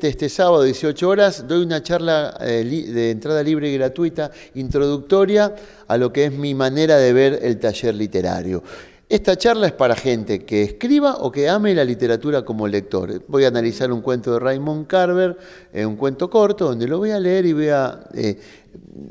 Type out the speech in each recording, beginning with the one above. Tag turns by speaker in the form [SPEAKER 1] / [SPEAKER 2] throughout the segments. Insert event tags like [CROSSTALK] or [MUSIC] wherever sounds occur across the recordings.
[SPEAKER 1] Este sábado, 18 horas, doy una charla eh, de entrada libre y gratuita introductoria a lo que es mi manera de ver el taller literario. Esta charla es para gente que escriba o que ame la literatura como lector. Voy a analizar un cuento de Raymond Carver, eh, un cuento corto, donde lo voy a leer y voy a eh,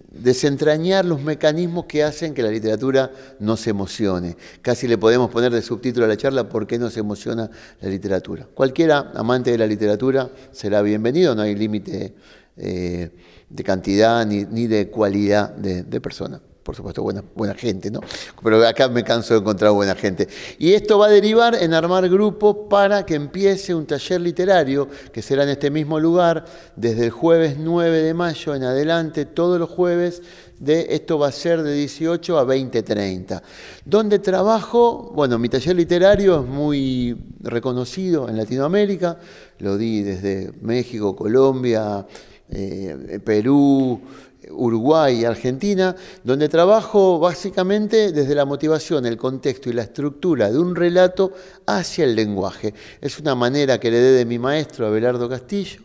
[SPEAKER 1] desentrañar los mecanismos que hacen que la literatura no se emocione. Casi le podemos poner de subtítulo a la charla ¿Por qué se emociona la literatura? Cualquiera amante de la literatura será bienvenido, no hay límite eh, de cantidad ni, de cualidad de, de persona por supuesto, buena, buena gente, ¿no? Pero acá me canso de encontrar buena gente. Y esto va a derivar en armar grupos para que empiece un taller literario que será en este mismo lugar desde el jueves 9 de mayo en adelante, todos los jueves. De, esto va a ser de 18 a 20.30. Donde trabajo? Bueno, mi taller literario es muy reconocido en Latinoamérica. Lo di desde México, Colombia, eh, Perú, Uruguay y Argentina, donde trabajo básicamente desde la motivación, el contexto y la estructura de un relato hacia el lenguaje. Es una manera que le dé de mi maestro Abelardo Castillo,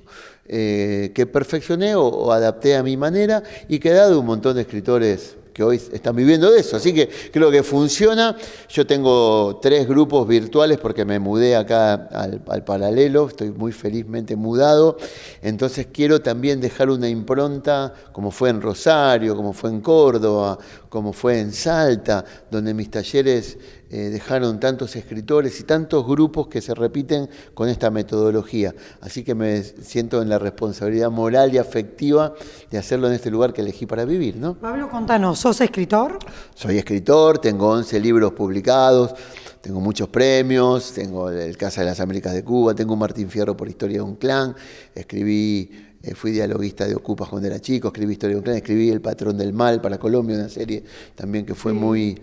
[SPEAKER 1] eh, que perfeccioné o, adapté a mi manera y que ha dado un montón de escritores que hoy están viviendo de eso. Así que creo que funciona. Yo tengo tres grupos virtuales porque me mudé acá al, paralelo, estoy muy felizmente mudado. Entonces quiero también dejar una impronta, como fue en Rosario, como fue en Córdoba, como fue en Salta, donde mis talleres eh, dejaron tantos escritores y tantos grupos que se repiten con esta metodología. Así que me siento en la responsabilidad moral y afectiva de hacerlo en este lugar que elegí para vivir. ¿no? Pablo, contanos, ¿sos escritor? Soy escritor, tengo 11 libros publicados. Tengo muchos premios, tengo el Casa de las Américas de Cuba, tengo un Martín Fierro por Historia de un Clan, escribí eh, fui dialoguista de Ocupas cuando era chico, escribí historia de Ucrania, escribí El patrón del mal para Colombia, una serie también que fue muy...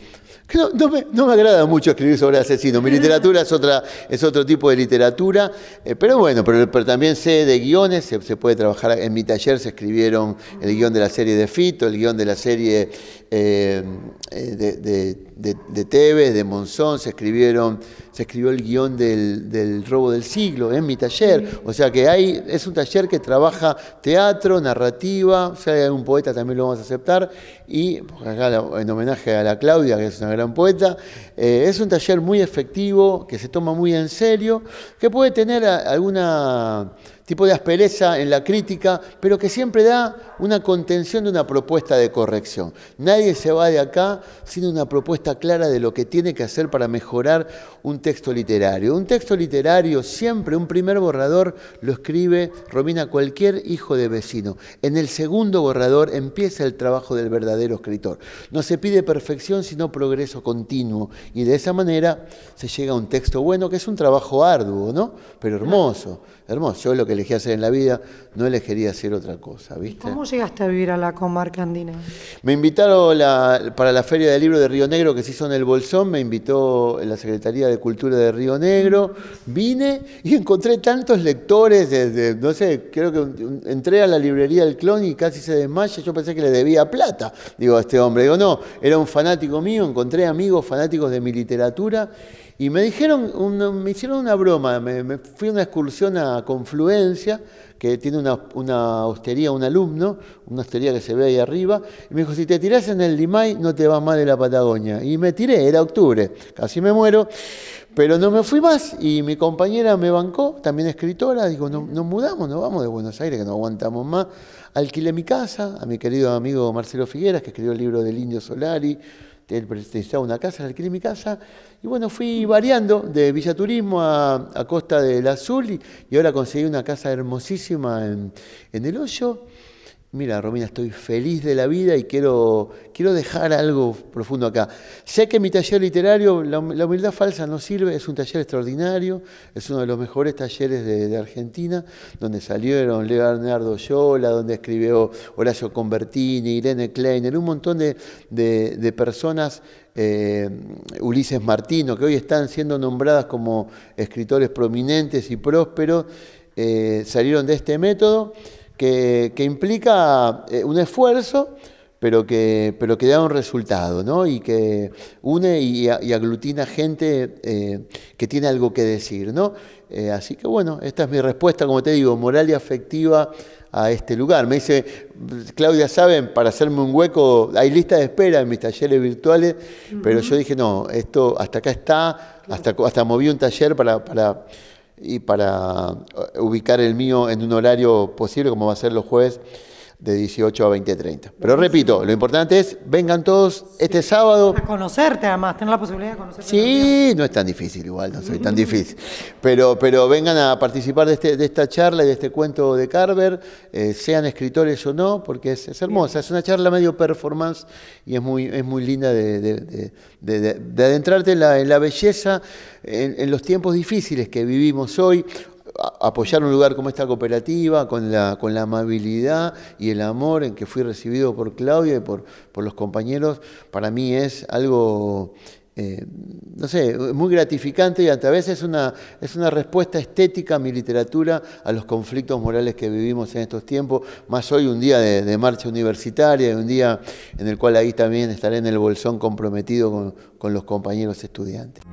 [SPEAKER 1] no, me, agrada mucho escribir sobre asesinos, mi [LAUGHS] literatura es, otra, es otro tipo de literatura, eh, pero bueno, pero, también sé de guiones, se, se, puede trabajar, en mi taller se escribieron el guión de la serie de Fito, el guión de la serie eh, de, de, de, Tevez, de Monzón, se, escribieron, se escribió el guión del, robo del siglo en ¿eh? mi taller. O sea que es un taller que trabaja teatro, narrativa, si hay un poeta también lo vamos a aceptar, y acá en homenaje a la Claudia, que es una gran poeta, eh, es un taller muy efectivo, que se toma muy en serio, que puede tener alguna tipo de aspereza en la crítica, pero que siempre da una contención de una propuesta de corrección. Nadie se va de acá sin una propuesta clara de lo que tiene que hacer para mejorar un texto literario. Un texto literario siempre, un primer borrador, lo escribe Romina cualquier hijo de vecino. En el segundo borrador empieza el trabajo del verdadero escritor. No se pide perfección, sino progreso continuo. Y de esa manera se llega a un texto bueno, que es un trabajo arduo, ¿no? Pero hermoso, hermoso. Yo lo que elegí hacer en la vida, no elegiría hacer otra cosa, ¿viste? ¿Cómo llegaste a vivir a la comarca andina? Me invitaron para la Feria del Libro de Río Negro que se hizo en el Bolsón, me invitó la Secretaría de Cultura de Río Negro, vine y encontré tantos lectores, desde, no sé, creo que entré a la librería del Clon y casi se desmaya, yo pensé que le debía plata, digo, a este hombre, digo, no, era un fanático mío, encontré amigos fanáticos de mi literatura y me dijeron, me hicieron una broma, me, fui a una excursión a Confluencia, que tiene una, hostería, un alumno, una hostería que se ve ahí arriba, y me dijo, si te tirás en el Limay no te vas más de la Patagonia. Y me tiré, era octubre, casi me muero, pero no me fui más y mi compañera me bancó, también escritora, digo, no, nos mudamos, nos vamos de Buenos Aires, que no aguantamos más. Alquilé mi casa a mi querido amigo Marcelo Figueras, que escribió el libro del Indio Solari él necesitaba una casa, alquilé mi casa y bueno, fui variando de Villaturismo a, a Costa del Azul y, ahora conseguí una casa hermosísima en, en El Hoyo mira, Romina, estoy feliz de la vida y quiero, quiero dejar algo profundo acá. Sé que mi taller literario, la, humildad falsa no sirve, es un taller extraordinario, es uno de los mejores talleres de, Argentina, donde salieron Leonardo Yola, donde escribió Horacio Convertini, Irene Kleiner, un montón de, personas eh, Ulises Martino, que hoy están siendo nombradas como escritores prominentes y prósperos, eh, salieron de este método que, implica eh, un esfuerzo, pero que, pero que da un resultado, ¿no? Y que une y, aglutina gente eh, que tiene algo que decir, ¿no? Eh, así que bueno, esta es mi respuesta, como te digo, moral y afectiva a este lugar. Me dice, Claudia, saben, para hacerme un hueco, hay lista de espera en mis talleres virtuales, pero yo dije, no, esto hasta acá está, hasta, hasta moví un taller para y para eh, ubicar el mío en un horario posible, como va a ser los jueves, de 18 a 2030. Pero repito, lo importante es, vengan todos este sábado. A conocerte además, tener la posibilidad de conocerte. Sí, no es tan difícil igual, no soy tan difícil. Pero, pero vengan a participar de, este, de esta charla y de este cuento de Carver, eh, sean escritores o no, porque es, hermosa, es una charla medio performance y es muy, es muy linda de, adentrarte en la, en la belleza, en los tiempos difíciles que vivimos hoy apoyar un lugar como esta cooperativa, con la, amabilidad y el amor en que fui recibido por Claudia y por, los compañeros, para mí es algo, eh, no sé, muy gratificante y a través es una, es una respuesta estética a mi literatura a los conflictos morales que vivimos en estos tiempos, más hoy un día de, marcha universitaria, un día en el cual ahí también estaré en el bolsón comprometido con los compañeros estudiantes.